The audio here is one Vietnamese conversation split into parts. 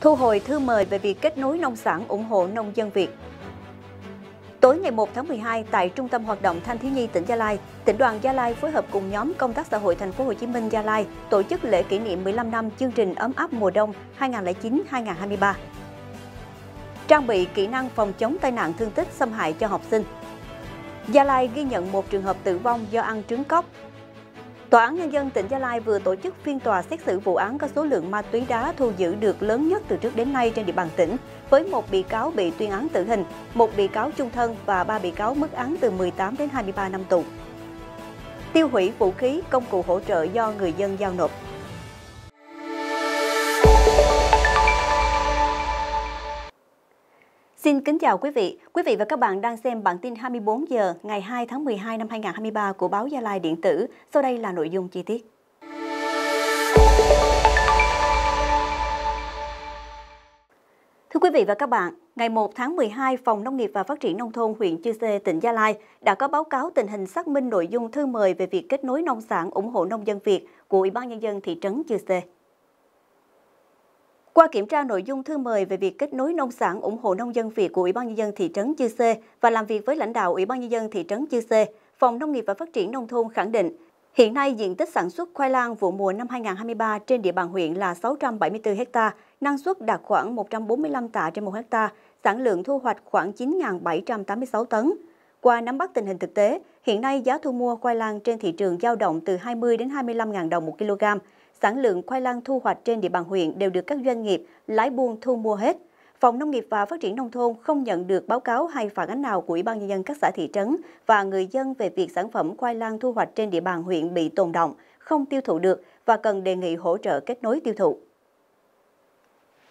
thu hồi thư mời về việc kết nối nông sản ủng hộ nông dân Việt. Tối ngày 1 tháng 12 tại Trung tâm Hoạt động Thanh thiếu nhi tỉnh Gia Lai, tỉnh đoàn Gia Lai phối hợp cùng nhóm công tác xã hội thành phố Hồ Chí Minh Gia Lai tổ chức lễ kỷ niệm 15 năm chương trình ấm áp mùa đông 2009-2023. Trang bị kỹ năng phòng chống tai nạn thương tích xâm hại cho học sinh. Gia Lai ghi nhận một trường hợp tử vong do ăn trứng cóc, Tòa án Nhân dân tỉnh Gia Lai vừa tổ chức phiên tòa xét xử vụ án có số lượng ma túy đá thu giữ được lớn nhất từ trước đến nay trên địa bàn tỉnh, với một bị cáo bị tuyên án tử hình, một bị cáo chung thân và ba bị cáo mức án từ 18 đến 23 năm tù. Tiêu hủy vũ khí, công cụ hỗ trợ do người dân giao nộp. Xin kính chào quý vị. Quý vị và các bạn đang xem bản tin 24 giờ ngày 2 tháng 12 năm 2023 của báo Gia Lai Điện tử. Sau đây là nội dung chi tiết. Thưa quý vị và các bạn, ngày 1 tháng 12, Phòng Nông nghiệp và Phát triển Nông thôn huyện Chư Sê, tỉnh Gia Lai đã có báo cáo tình hình xác minh nội dung thư mời về việc kết nối nông sản ủng hộ nông dân Việt của Ủy ban Nhân dân thị trấn Chư Sê. Qua kiểm tra nội dung thư mời về việc kết nối nông sản ủng hộ nông dân Việt của Ủy ban nhân dân thị trấn Chư Sê và làm việc với lãnh đạo Ủy ban nhân dân thị trấn Chư Sê, Phòng Nông nghiệp và Phát triển nông thôn khẳng định, hiện nay diện tích sản xuất khoai lang vụ mùa năm 2023 trên địa bàn huyện là 674 ha, năng suất đạt khoảng 145 tạ trên 1 ha, sản lượng thu hoạch khoảng 9.786 tấn. Qua nắm bắt tình hình thực tế, hiện nay giá thu mua khoai lang trên thị trường dao động từ 20 đến 25.000 đồng một kg, sản lượng khoai lang thu hoạch trên địa bàn huyện đều được các doanh nghiệp lái buôn thu mua hết. Phòng Nông nghiệp và Phát triển Nông thôn không nhận được báo cáo hay phản ánh nào của Ủy ban Nhân dân các xã thị trấn và người dân về việc sản phẩm khoai lang thu hoạch trên địa bàn huyện bị tồn động, không tiêu thụ được và cần đề nghị hỗ trợ kết nối tiêu thụ.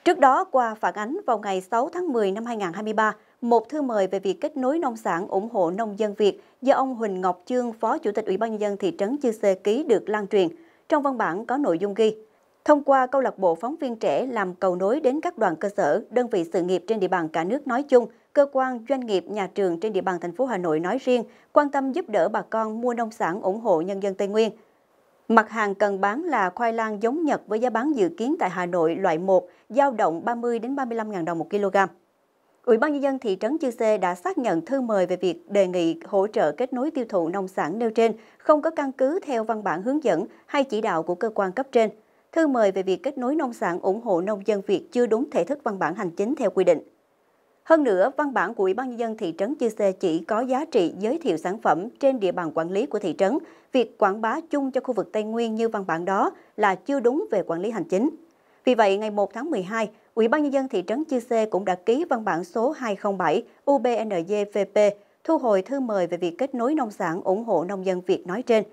Trước đó, qua phản ánh vào ngày 6 tháng 10 năm 2023, một thư mời về việc kết nối nông sản ủng hộ nông dân Việt do ông Huỳnh Ngọc Trương, Phó Chủ tịch Ủy ban Nhân dân thị trấn Chư Sê ký được lan truyền – trong văn bản có nội dung ghi, thông qua câu lạc bộ phóng viên trẻ làm cầu nối đến các đoàn cơ sở, đơn vị sự nghiệp trên địa bàn cả nước nói chung, cơ quan, doanh nghiệp, nhà trường trên địa bàn thành phố Hà Nội nói riêng, quan tâm giúp đỡ bà con mua nông sản ủng hộ nhân dân Tây Nguyên. Mặt hàng cần bán là khoai lang giống Nhật với giá bán dự kiến tại Hà Nội loại 1, giao động 30 đến 35 000 đồng một kg. Ủy ban nhân dân thị trấn Chư Sê đã xác nhận thư mời về việc đề nghị hỗ trợ kết nối tiêu thụ nông sản nêu trên, không có căn cứ theo văn bản hướng dẫn hay chỉ đạo của cơ quan cấp trên. Thư mời về việc kết nối nông sản ủng hộ nông dân Việt chưa đúng thể thức văn bản hành chính theo quy định. Hơn nữa, văn bản của Ủy ban nhân dân thị trấn Chư Sê chỉ có giá trị giới thiệu sản phẩm trên địa bàn quản lý của thị trấn. Việc quảng bá chung cho khu vực Tây Nguyên như văn bản đó là chưa đúng về quản lý hành chính. Vì vậy, ngày 1 tháng 12, Ủy ban nhân dân thị trấn Chư Sê cũng đã ký văn bản số 207 UBNDVP thu hồi thư mời về việc kết nối nông sản ủng hộ nông dân Việt nói trên.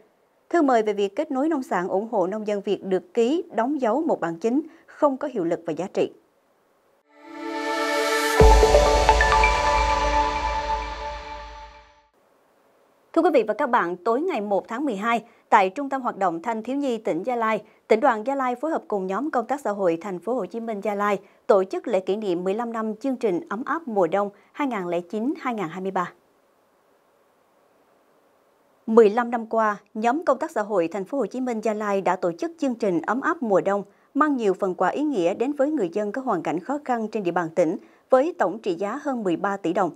Thư mời về việc kết nối nông sản ủng hộ nông dân Việt được ký đóng dấu một bản chính, không có hiệu lực và giá trị. Thưa quý vị và các bạn, tối ngày 1 tháng 12, tại Trung tâm Hoạt động Thanh Thiếu Nhi tỉnh Gia Lai, tỉnh đoàn Gia Lai phối hợp cùng nhóm công tác xã hội thành phố Hồ Chí Minh Gia Lai tổ chức lễ kỷ niệm 15 năm chương trình ấm áp mùa đông 2009-2023. 15 năm qua, nhóm công tác xã hội thành phố Hồ Chí Minh Gia Lai đã tổ chức chương trình ấm áp mùa đông mang nhiều phần quà ý nghĩa đến với người dân có hoàn cảnh khó khăn trên địa bàn tỉnh với tổng trị giá hơn 13 tỷ đồng.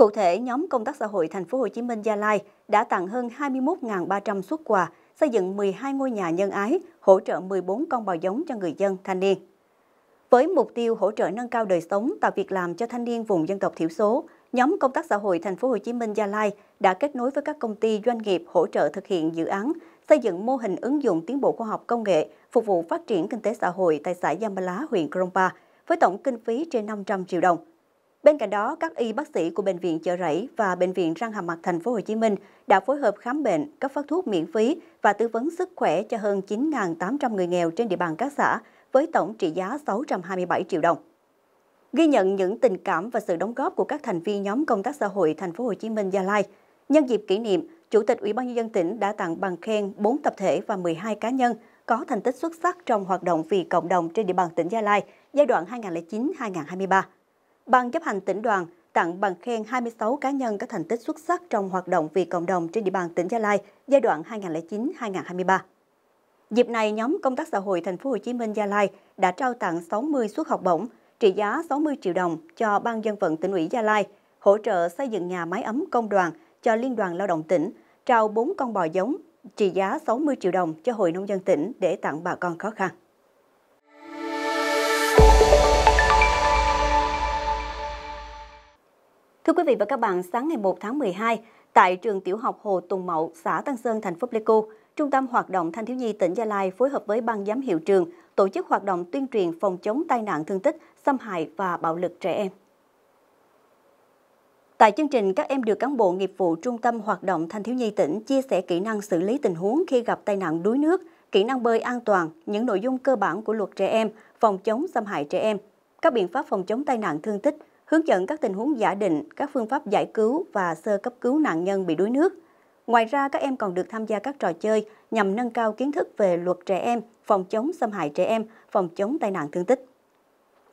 Cụ thể, nhóm công tác xã hội thành phố Hồ Chí Minh Gia Lai đã tặng hơn 21.300 xuất quà, xây dựng 12 ngôi nhà nhân ái, hỗ trợ 14 con bò giống cho người dân thanh niên. Với mục tiêu hỗ trợ nâng cao đời sống, tạo việc làm cho thanh niên vùng dân tộc thiểu số, nhóm công tác xã hội thành phố Hồ Chí Minh Gia Lai đã kết nối với các công ty doanh nghiệp hỗ trợ thực hiện dự án xây dựng mô hình ứng dụng tiến bộ khoa học công nghệ phục vụ phát triển kinh tế xã hội tại xã Giang Ba Lá, huyện Krongpa với tổng kinh phí trên 500 triệu đồng. Bên cạnh đó, các y bác sĩ của bệnh viện Chợ Rẫy và bệnh viện Răng Hàm Mặt thành phố Hồ Chí Minh đã phối hợp khám bệnh, cấp phát thuốc miễn phí và tư vấn sức khỏe cho hơn 9.800 người nghèo trên địa bàn các xã với tổng trị giá 627 triệu đồng. Ghi nhận những tình cảm và sự đóng góp của các thành viên nhóm công tác xã hội thành phố Hồ Chí Minh Gia Lai, nhân dịp kỷ niệm, Chủ tịch Ủy ban nhân dân tỉnh đã tặng bằng khen 4 tập thể và 12 cá nhân có thành tích xuất sắc trong hoạt động vì cộng đồng trên địa bàn tỉnh Gia Lai giai đoạn 2009-2023. Ban chấp hành tỉnh đoàn tặng bằng khen 26 cá nhân có thành tích xuất sắc trong hoạt động vì cộng đồng trên địa bàn tỉnh Gia Lai giai đoạn 2009-2023. Dịp này, nhóm công tác xã hội thành phố Hồ Chí Minh Gia Lai đã trao tặng 60 suất học bổng trị giá 60 triệu đồng cho Ban dân vận tỉnh ủy Gia Lai, hỗ trợ xây dựng nhà máy ấm công đoàn cho Liên đoàn Lao động tỉnh, trao 4 con bò giống trị giá 60 triệu đồng cho Hội Nông dân tỉnh để tặng bà con khó khăn. Thưa quý vị và các bạn, sáng ngày 1 tháng 12, tại trường tiểu học Hồ Tùng Mậu, xã Tân Sơn, thành phố Pleiku, Trung tâm Hoạt động Thanh thiếu nhi tỉnh Gia Lai phối hợp với Ban giám hiệu trường tổ chức hoạt động tuyên truyền phòng chống tai nạn thương tích, xâm hại và bạo lực trẻ em. Tại chương trình, các em được cán bộ nghiệp vụ Trung tâm Hoạt động Thanh thiếu nhi tỉnh chia sẻ kỹ năng xử lý tình huống khi gặp tai nạn đuối nước, kỹ năng bơi an toàn, những nội dung cơ bản của luật trẻ em, phòng chống xâm hại trẻ em, các biện pháp phòng chống tai nạn thương tích, hướng dẫn các tình huống giả định, các phương pháp giải cứu và sơ cấp cứu nạn nhân bị đuối nước. Ngoài ra, các em còn được tham gia các trò chơi nhằm nâng cao kiến thức về luật trẻ em, phòng chống xâm hại trẻ em, phòng chống tai nạn thương tích.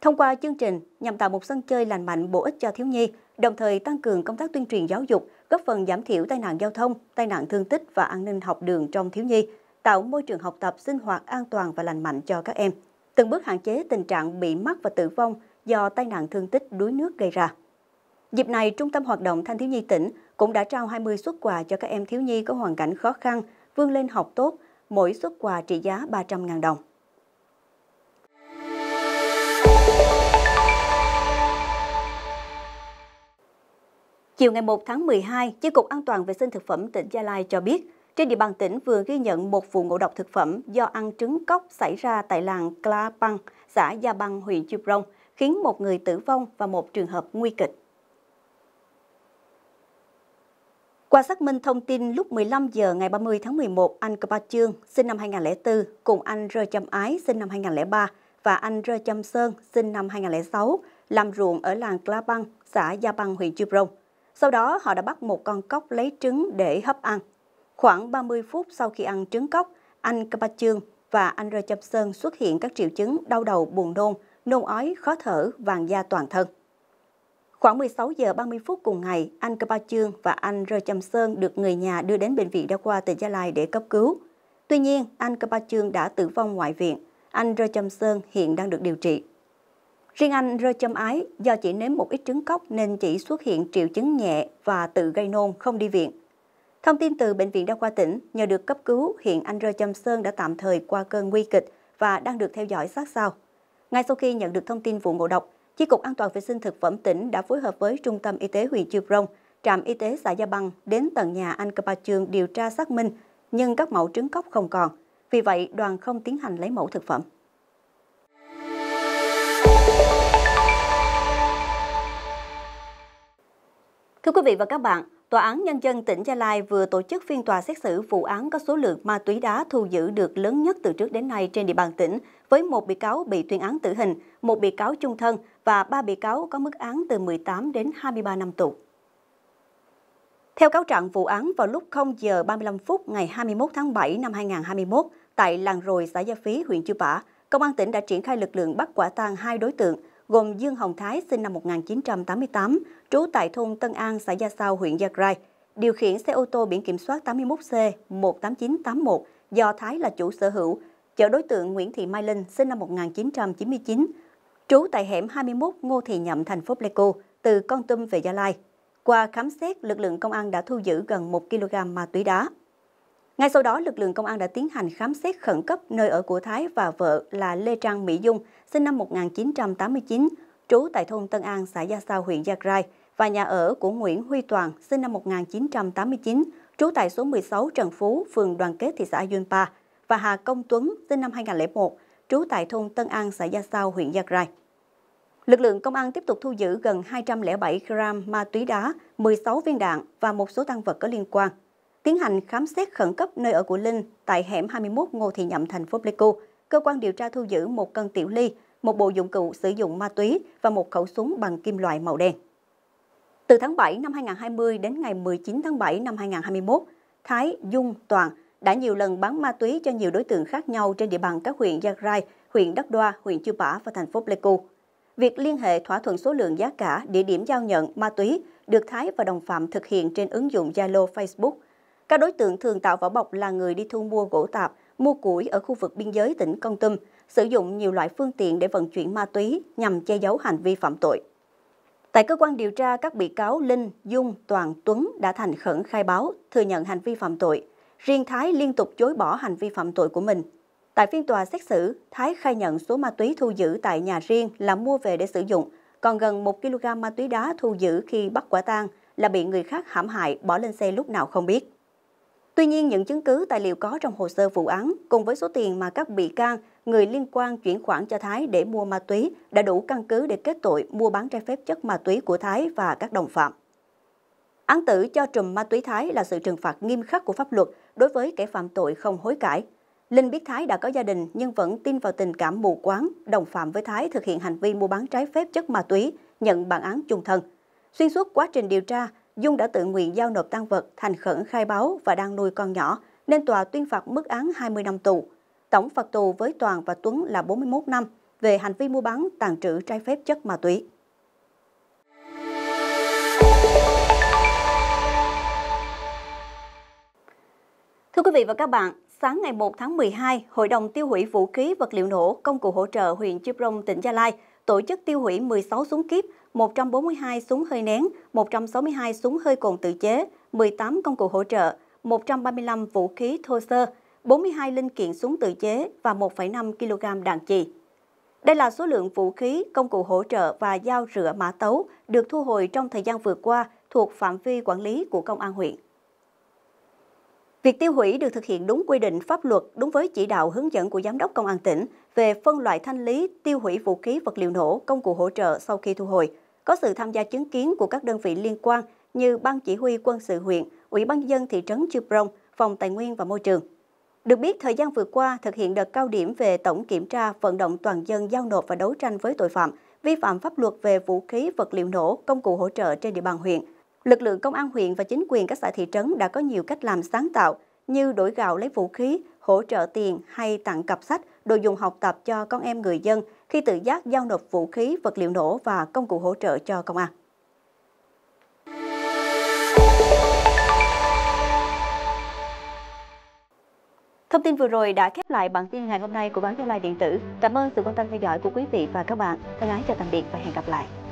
Thông qua chương trình nhằm tạo một sân chơi lành mạnh bổ ích cho thiếu nhi, đồng thời tăng cường công tác tuyên truyền giáo dục, góp phần giảm thiểu tai nạn giao thông, tai nạn thương tích và an ninh học đường trong thiếu nhi, tạo môi trường học tập sinh hoạt an toàn và lành mạnh cho các em từng bước hạn chế tình trạng bị mắc và tử vong do tai nạn thương tích đuối nước gây ra. Dịp này, Trung tâm Hoạt động Thanh thiếu nhi tỉnh cũng đã trao 20 xuất quà cho các em thiếu nhi có hoàn cảnh khó khăn, vươn lên học tốt, mỗi xuất quà trị giá 300.000 đồng. Chiều ngày 1 tháng 12, Chi cục An toàn vệ sinh thực phẩm tỉnh Gia Lai cho biết, trên địa bàn tỉnh vừa ghi nhận một vụ ngộ độc thực phẩm do ăn trứng cóc xảy ra tại làng Kla Pang, xã Gia Bang, huyện Chư Prong khiến một người tử vong và một trường hợp nguy kịch. Qua xác minh thông tin lúc 15 giờ ngày 30 tháng 11, anh Capa Trương, sinh năm 2004, cùng anh Rơ Châm Ái, sinh năm 2003, và anh Rơ Châm Sơn, sinh năm 2006, làm ruộng ở làng Cla Băng, xã Gia Băng, huyện Chư Prong. Sau đó, họ đã bắt một con cóc lấy trứng để hấp ăn. Khoảng 30 phút sau khi ăn trứng cóc, anh Capa Trương và anh Rơ Châm Sơn xuất hiện các triệu chứng đau đầu buồn nôn, nôn ói, khó thở, vàng da toàn thân. Khoảng 16 giờ 30 phút cùng ngày, anh Kapa Chương và anh Rơ Chăm Sơn được người nhà đưa đến bệnh viện đa khoa tỉnh Gia Lai để cấp cứu. Tuy nhiên, anh Kapa Chương đã tử vong ngoại viện, anh Rơ Chăm Sơn hiện đang được điều trị. Riêng anh Rơ Chăm Ái, do chỉ nếm một ít trứng cóc nên chỉ xuất hiện triệu chứng nhẹ và tự gây nôn không đi viện. Thông tin từ Bệnh viện Đa khoa tỉnh, nhờ được cấp cứu, hiện anh Rơ Chăm Sơn đã tạm thời qua cơn nguy kịch và đang được theo dõi sát sao. Ngay sau khi nhận được thông tin vụ ngộ độc, Chi cục An toàn vệ sinh thực phẩm tỉnh đã phối hợp với Trung tâm Y tế huyện Chư Prong, trạm y tế xã Gia Băng đến tận nhà anh Capa Trương điều tra xác minh, nhưng các mẫu trứng cóc không còn. Vì vậy, đoàn không tiến hành lấy mẫu thực phẩm. Thưa quý vị và các bạn, Tòa án Nhân dân tỉnh Gia Lai vừa tổ chức phiên tòa xét xử vụ án có số lượng ma túy đá thu giữ được lớn nhất từ trước đến nay trên địa bàn tỉnh – với một bị cáo bị tuyên án tử hình, một bị cáo chung thân và ba bị cáo có mức án từ 18 đến 23 năm tù. Theo cáo trạng vụ án vào lúc 0 giờ 35 phút ngày 21 tháng 7 năm 2021 tại làng Rồi, xã Gia Phí, huyện Chư Pả, Công an tỉnh đã triển khai lực lượng bắt quả tang hai đối tượng gồm Dương Hồng Thái sinh năm 1988, trú tại thôn Tân An, xã Gia Sao, huyện Gia Rai, điều khiển xe ô tô biển kiểm soát 81C18981 do Thái là chủ sở hữu chở đối tượng Nguyễn Thị Mai Linh, sinh năm 1999, trú tại hẻm 21 Ngô Thị Nhậm, thành phố Pleiku, từ Con Tum về Gia Lai. Qua khám xét, lực lượng công an đã thu giữ gần 1 kg ma túy đá. Ngay sau đó, lực lượng công an đã tiến hành khám xét khẩn cấp nơi ở của Thái và vợ là Lê Trang Mỹ Dung, sinh năm 1989, trú tại thôn Tân An, xã Gia Sao, huyện Gia Rai, và nhà ở của Nguyễn Huy Toàn, sinh năm 1989, trú tại số 16 Trần Phú, phường Đoàn Kết, thị xã Duyên Pa, và Hà Công Tuấn sinh năm 2001, trú tại thôn Tân An, xã Gia Sao, huyện Gia Rai. Lực lượng công an tiếp tục thu giữ gần 207 gram ma túy đá, 16 viên đạn và một số tăng vật có liên quan. Tiến hành khám xét khẩn cấp nơi ở của Linh tại hẻm 21 Ngô Thị Nhậm, thành phố Pleiku, cơ quan điều tra thu giữ một cân tiểu ly, một bộ dụng cụ sử dụng ma túy và một khẩu súng bằng kim loại màu đen. Từ tháng 7 năm 2020 đến ngày 19 tháng 7 năm 2021, Thái, Dung, Toàn – đã nhiều lần bán ma túy cho nhiều đối tượng khác nhau trên địa bàn các huyện Gia Rai, huyện Đắk Đoa, huyện Chư Pả và thành phố Pleiku. Việc liên hệ thỏa thuận số lượng giá cả, địa điểm giao nhận ma túy được Thái và đồng phạm thực hiện trên ứng dụng Zalo, Facebook. Các đối tượng thường tạo vỏ bọc là người đi thu mua gỗ tạp, mua củi ở khu vực biên giới tỉnh Con Tum, sử dụng nhiều loại phương tiện để vận chuyển ma túy nhằm che giấu hành vi phạm tội. Tại cơ quan điều tra, các bị cáo Linh, Dung, Toàn, Tuấn đã thành khẩn khai báo, thừa nhận hành vi phạm tội riêng Thái liên tục chối bỏ hành vi phạm tội của mình. Tại phiên tòa xét xử, Thái khai nhận số ma túy thu giữ tại nhà riêng là mua về để sử dụng, còn gần 1 kg ma túy đá thu giữ khi bắt quả tang là bị người khác hãm hại bỏ lên xe lúc nào không biết. Tuy nhiên, những chứng cứ tài liệu có trong hồ sơ vụ án cùng với số tiền mà các bị can, người liên quan chuyển khoản cho Thái để mua ma túy đã đủ căn cứ để kết tội mua bán trái phép chất ma túy của Thái và các đồng phạm. Án tử cho trùm ma túy Thái là sự trừng phạt nghiêm khắc của pháp luật đối với kẻ phạm tội không hối cải. Linh biết Thái đã có gia đình nhưng vẫn tin vào tình cảm mù quáng, đồng phạm với Thái thực hiện hành vi mua bán trái phép chất ma túy, nhận bản án chung thân. Xuyên suốt quá trình điều tra, Dung đã tự nguyện giao nộp tăng vật, thành khẩn khai báo và đang nuôi con nhỏ, nên tòa tuyên phạt mức án 20 năm tù. Tổng phạt tù với Toàn và Tuấn là 41 năm về hành vi mua bán tàn trữ trái phép chất ma túy. Thưa quý vị và các bạn, sáng ngày 1 tháng 12, Hội đồng tiêu hủy vũ khí, vật liệu nổ, công cụ hỗ trợ huyện Chư Prong, tỉnh Gia Lai tổ chức tiêu hủy 16 súng kiếp, 142 súng hơi nén, 162 súng hơi cồn tự chế, 18 công cụ hỗ trợ, 135 vũ khí thô sơ, 42 linh kiện súng tự chế và 1,5 kg đạn chì. Đây là số lượng vũ khí, công cụ hỗ trợ và dao rửa mã tấu được thu hồi trong thời gian vừa qua thuộc phạm vi quản lý của Công an huyện. Việc tiêu hủy được thực hiện đúng quy định pháp luật, đúng với chỉ đạo hướng dẫn của Giám đốc Công an tỉnh về phân loại thanh lý, tiêu hủy vũ khí, vật liệu nổ, công cụ hỗ trợ sau khi thu hồi. Có sự tham gia chứng kiến của các đơn vị liên quan như Ban Chỉ huy quân sự huyện, Ủy ban nhân dân thị trấn Chư Prong, Phòng Tài nguyên và Môi trường. Được biết, thời gian vừa qua thực hiện đợt cao điểm về tổng kiểm tra, vận động toàn dân giao nộp và đấu tranh với tội phạm, vi phạm pháp luật về vũ khí, vật liệu nổ, công cụ hỗ trợ trên địa bàn huyện – lực lượng công an huyện và chính quyền các xã thị trấn đã có nhiều cách làm sáng tạo như đổi gạo lấy vũ khí, hỗ trợ tiền hay tặng cặp sách, đồ dùng học tập cho con em người dân khi tự giác giao nộp vũ khí, vật liệu nổ và công cụ hỗ trợ cho công an. Thông tin vừa rồi đã khép lại bản tin ngày hôm nay của báo Gia Lai Điện tử. Cảm ơn sự quan tâm theo dõi của quý vị và các bạn. Thân ái chào tạm biệt và hẹn gặp lại.